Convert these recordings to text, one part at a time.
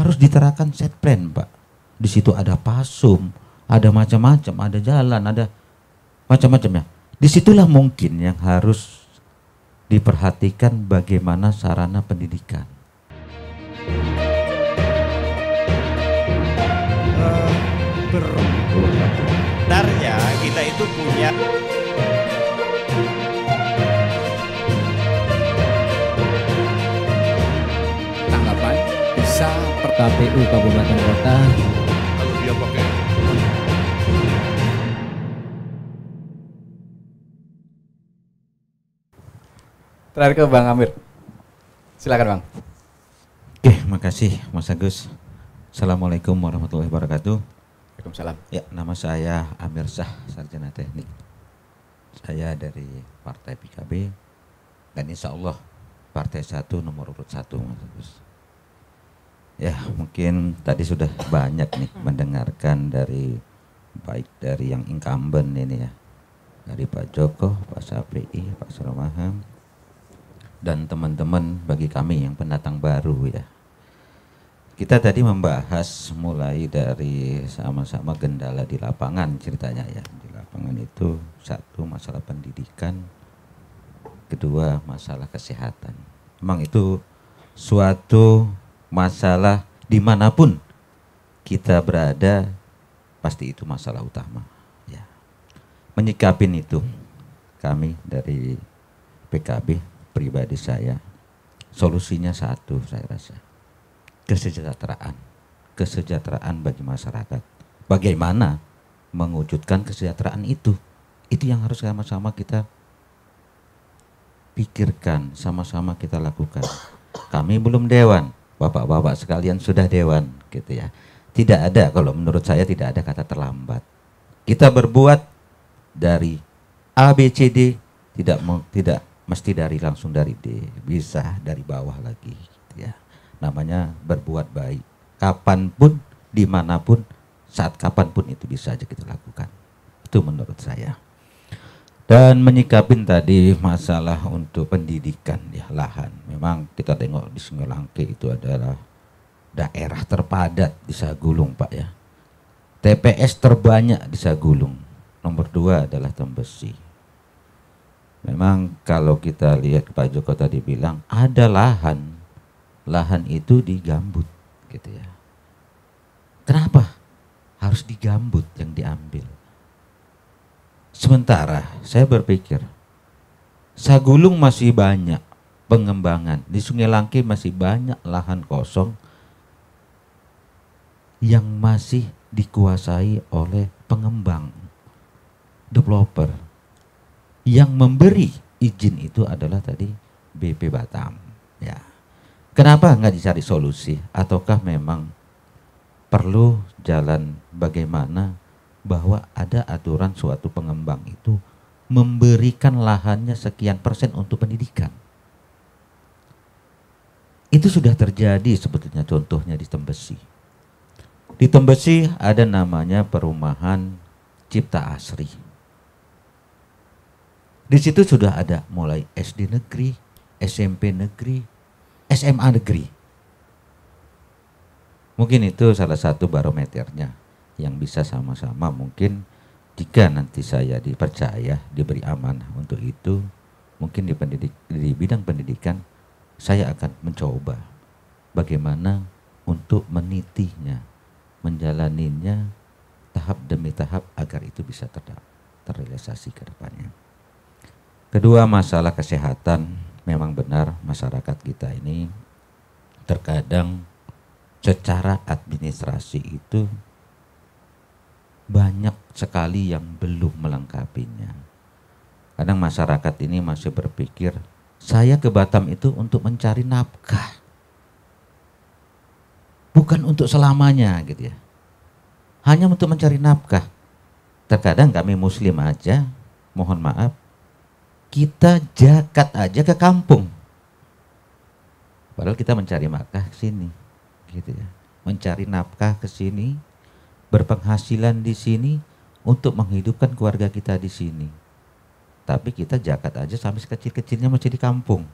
harus diterapkan set plan, Pak. Di situ ada pasum, ada macam-macam, ada jalan, ada macam-macam ya. Disitulah mungkin yang harus diperhatikan bagaimana sarana pendidikan. Sebenarnya kita itu punya KPU Kabupaten Kota. Kalau dia pakai Terakhir ke Bang Amir. Silakan Bang. Oke, makasih Mas Agus. Assalamualaikum warahmatullahi wabarakatuh. Waalaikumsalam. Ya, nama saya Amir Sah, Sarjana Teknik. Saya dari Partai PKB dan insya Allah Partai Satu nomor urut satu Mas Agus. Ya, mungkin tadi sudah banyak nih hmm. mendengarkan dari baik dari yang incumbent ini ya. Dari Pak Joko, Pak Sapri, Pak Suramaham dan teman-teman bagi kami yang pendatang baru ya. Kita tadi membahas mulai dari sama-sama kendala di lapangan ceritanya ya. Di lapangan itu satu masalah pendidikan, kedua masalah kesehatan. Memang itu suatu masalah dimanapun kita berada pasti itu masalah utama ya menyikapin itu kami dari PKB pribadi saya solusinya satu saya rasa kesejahteraan kesejahteraan bagi masyarakat bagaimana mewujudkan kesejahteraan itu itu yang harus sama-sama kita pikirkan sama-sama kita lakukan kami belum dewan bapak-bapak sekalian sudah dewan gitu ya. Tidak ada kalau menurut saya tidak ada kata terlambat. Kita berbuat dari A B C D tidak tidak mesti dari langsung dari D, bisa dari bawah lagi gitu ya. Namanya berbuat baik. Kapanpun, dimanapun, saat kapanpun itu bisa aja kita lakukan. Itu menurut saya. Dan menyikapin tadi masalah untuk pendidikan ya lahan. Memang kita tengok di Sungai Langke itu adalah daerah terpadat di Sagulung Pak ya. TPS terbanyak di Sagulung. Nomor dua adalah Tembesi. Memang kalau kita lihat Pak Joko tadi bilang ada lahan. Lahan itu digambut gitu ya. Kenapa harus digambut yang diambil? Sementara saya berpikir, Sagulung masih banyak pengembangan. Di Sungai Langki masih banyak lahan kosong yang masih dikuasai oleh pengembang, developer. Yang memberi izin itu adalah tadi BP Batam. Ya. Kenapa nggak dicari solusi? Ataukah memang perlu jalan bagaimana bahwa ada aturan suatu pengembang itu memberikan lahannya sekian persen untuk pendidikan. Itu sudah terjadi sebetulnya contohnya di Tembesi. Di Tembesi ada namanya perumahan Cipta Asri. Di situ sudah ada mulai SD negeri, SMP negeri, SMA negeri. Mungkin itu salah satu barometernya yang bisa sama-sama mungkin jika nanti saya dipercaya diberi amanah untuk itu mungkin di pendidik di bidang pendidikan saya akan mencoba bagaimana untuk menitihnya menjalaninya tahap demi tahap agar itu bisa ter terrealisasi ke depannya kedua masalah kesehatan memang benar masyarakat kita ini terkadang secara administrasi itu banyak sekali yang belum melengkapinya. Kadang masyarakat ini masih berpikir, saya ke Batam itu untuk mencari nafkah. Bukan untuk selamanya gitu ya. Hanya untuk mencari nafkah. Terkadang kami muslim aja, mohon maaf, kita jakat aja ke kampung. Padahal kita mencari nafkah ke sini, gitu ya. Mencari nafkah ke sini, berpenghasilan di sini untuk menghidupkan keluarga kita di sini. Tapi kita jakat aja sampai sekecil-kecilnya masih di kampung.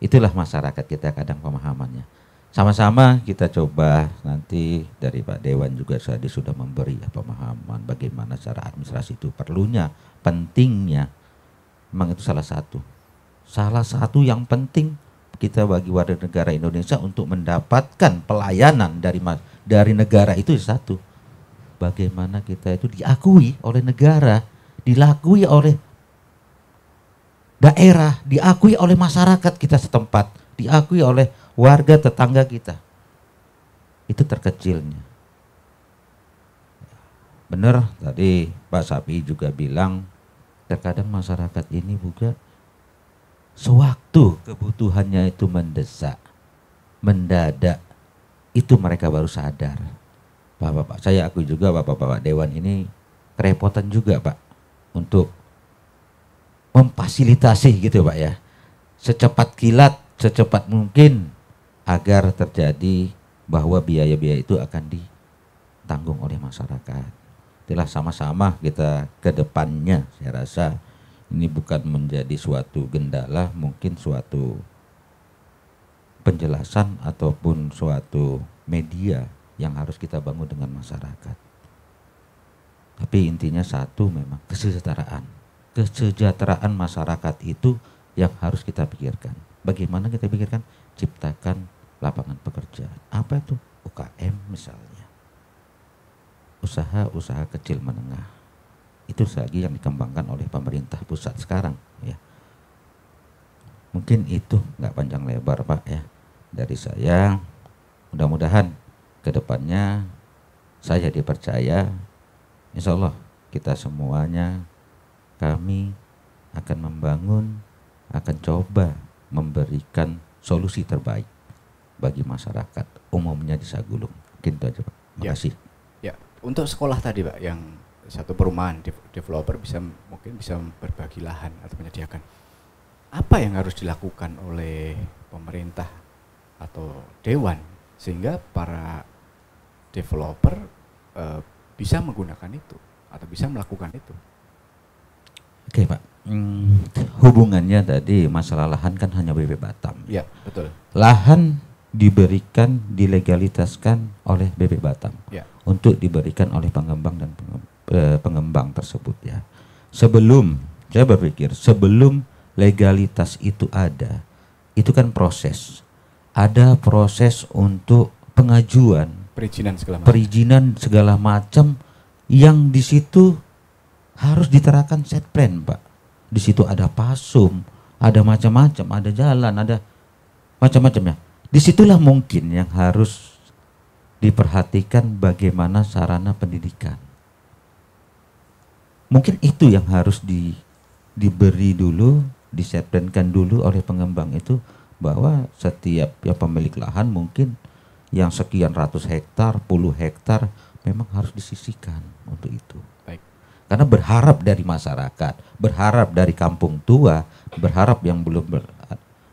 Itulah masyarakat kita kadang pemahamannya. Sama-sama kita coba nanti dari Pak Dewan juga tadi sudah memberi ya pemahaman bagaimana cara administrasi itu perlunya, pentingnya. Memang itu salah satu. Salah satu yang penting kita bagi warga negara Indonesia untuk mendapatkan pelayanan dari dari negara itu ya satu. Bagaimana kita itu diakui oleh negara, dilakui oleh daerah, diakui oleh masyarakat kita setempat, diakui oleh warga tetangga kita. Itu terkecilnya. Benar tadi Pak Sapi juga bilang terkadang masyarakat ini juga Sewaktu kebutuhannya itu mendesak, mendadak, itu mereka baru sadar. Bapak-bapak, saya aku juga bapak-bapak dewan ini kerepotan juga pak untuk memfasilitasi gitu pak ya. Secepat kilat, secepat mungkin agar terjadi bahwa biaya-biaya itu akan ditanggung oleh masyarakat. Itulah sama-sama kita ke depannya saya rasa ini bukan menjadi suatu gendala, mungkin suatu penjelasan ataupun suatu media yang harus kita bangun dengan masyarakat. Tapi intinya satu memang kesejahteraan. Kesejahteraan masyarakat itu yang harus kita pikirkan. Bagaimana kita pikirkan? Ciptakan lapangan pekerjaan. Apa itu? UKM misalnya. Usaha-usaha kecil menengah itu lagi yang dikembangkan oleh pemerintah pusat sekarang ya mungkin itu nggak panjang lebar pak ya dari saya mudah-mudahan kedepannya saya dipercaya insya Allah kita semuanya kami akan membangun akan coba memberikan solusi terbaik bagi masyarakat umumnya di Sagulung mungkin itu aja pak ya. ya untuk sekolah tadi pak yang satu perumahan developer bisa mungkin bisa berbagi lahan atau menyediakan apa yang harus dilakukan oleh pemerintah atau dewan sehingga para developer e, bisa menggunakan itu atau bisa melakukan itu. Oke pak, hmm, hubungannya tadi masalah lahan kan hanya BP Batam. Ya betul. Lahan diberikan dilegalitaskan oleh BP Batam ya. untuk diberikan oleh pengembang dan pengembang Eh, pengembang tersebut ya. Sebelum saya berpikir sebelum legalitas itu ada, itu kan proses. Ada proses untuk pengajuan, perizinan segala macam. Perizinan segala macam yang di situ harus diterapkan set plan, Pak. Di situ ada pasum, ada macam-macam, ada jalan, ada macam-macam ya. Disitulah mungkin yang harus diperhatikan bagaimana sarana pendidikan mungkin itu yang harus di diberi dulu disetankan dulu oleh pengembang itu bahwa setiap ya pemilik lahan mungkin yang sekian ratus hektar puluh hektar memang harus disisihkan untuk itu baik karena berharap dari masyarakat berharap dari kampung tua berharap yang belum ber,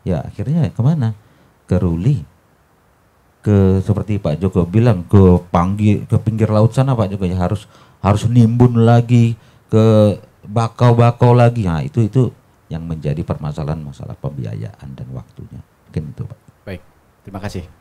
ya akhirnya kemana ke Ruli ke seperti Pak Joko bilang ke panggil ke pinggir laut sana Pak Joko ya harus harus nimbun lagi ke bakau-bakau lagi. Nah, itu itu yang menjadi permasalahan masalah pembiayaan dan waktunya. Mungkin itu, Pak. Baik. Terima kasih.